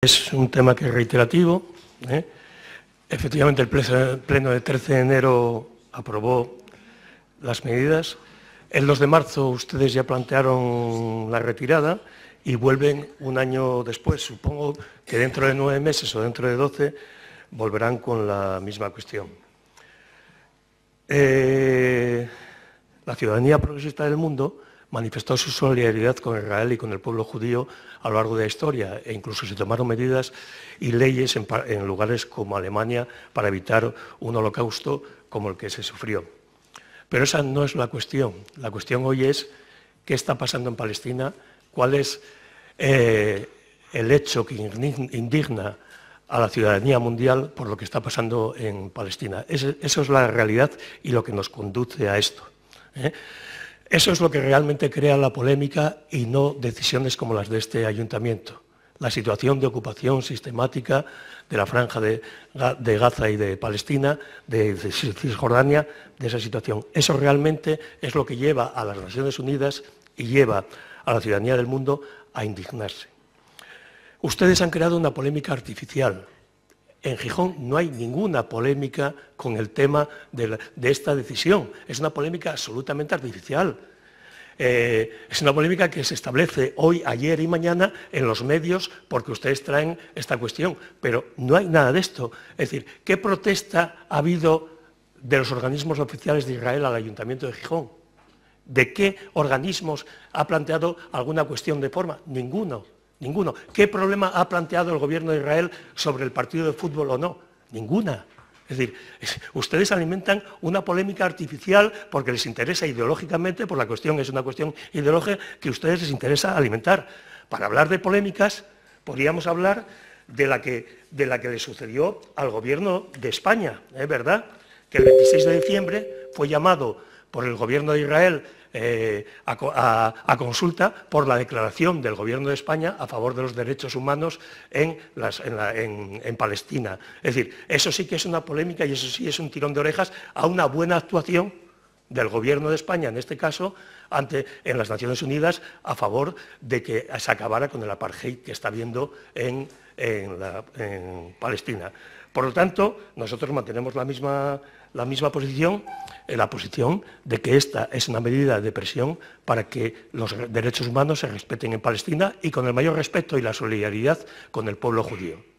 Es un tema que es reiterativo. ¿eh? Efectivamente, el Pleno de 13 de enero aprobó las medidas. El 2 de marzo ustedes ya plantearon la retirada y vuelven un año después. Supongo que dentro de nueve meses o dentro de doce volverán con la misma cuestión. Eh, la ciudadanía progresista del mundo manifestó su solidaridad con Israel y con el pueblo judío a lo largo de la historia e incluso se tomaron medidas y leyes en, lugares como Alemania para evitar un holocausto como el que se sufrió. Pero esa no es la cuestión. La cuestión hoy es qué está pasando en Palestina, cuál es eh, el hecho que indigna a la ciudadanía mundial por lo que está pasando en Palestina. Esa es la realidad y lo que nos conduce a esto. ¿eh? Eso es lo que realmente crea la polémica y no decisiones como las de este ayuntamiento. La situación de ocupación sistemática de la franja de, Gaza y de Palestina, de Cisjordania, de esa situación. Eso realmente es lo que lleva a las Naciones Unidas y lleva a la ciudadanía del mundo a indignarse. Ustedes han creado una polémica artificial, en Gijón no hay ninguna polémica con el tema de, esta decisión. Es una polémica absolutamente artificial. Eh, es una polémica que se establece hoy, ayer y mañana en los medios porque ustedes traen esta cuestión. Pero no hay nada de esto. Es decir, ¿qué protesta ha habido de los organismos oficiales de Israel al Ayuntamiento de Gijón? ¿De qué organismos ha planteado alguna cuestión de forma? Ninguno. Ninguno. ¿Qué problema ha planteado el gobierno de Israel sobre el partido de fútbol o no? Ninguna. Es decir, ustedes alimentan una polémica artificial porque les interesa ideológicamente, por la cuestión es una cuestión ideológica que a ustedes les interesa alimentar. Para hablar de polémicas, podríamos hablar de la que, de la que le sucedió al gobierno de España, es ¿eh? ¿verdad? Que el 26 de diciembre fue llamado por el gobierno de Israel eh, a, consulta por la declaración del Gobierno de España a favor de los derechos humanos en, Palestina. Es decir, eso sí que es una polémica y eso sí es un tirón de orejas a una buena actuación del Gobierno de España, en este caso, ante, en las Naciones Unidas, a favor de que se acabara con el apartheid que está habiendo en en, Palestina. Por lo tanto, nosotros mantenemos la misma, posición, eh, la posición de que esta es una medida de presión para que los derechos humanos se respeten en Palestina y con el mayor respeto y la solidaridad con el pueblo judío.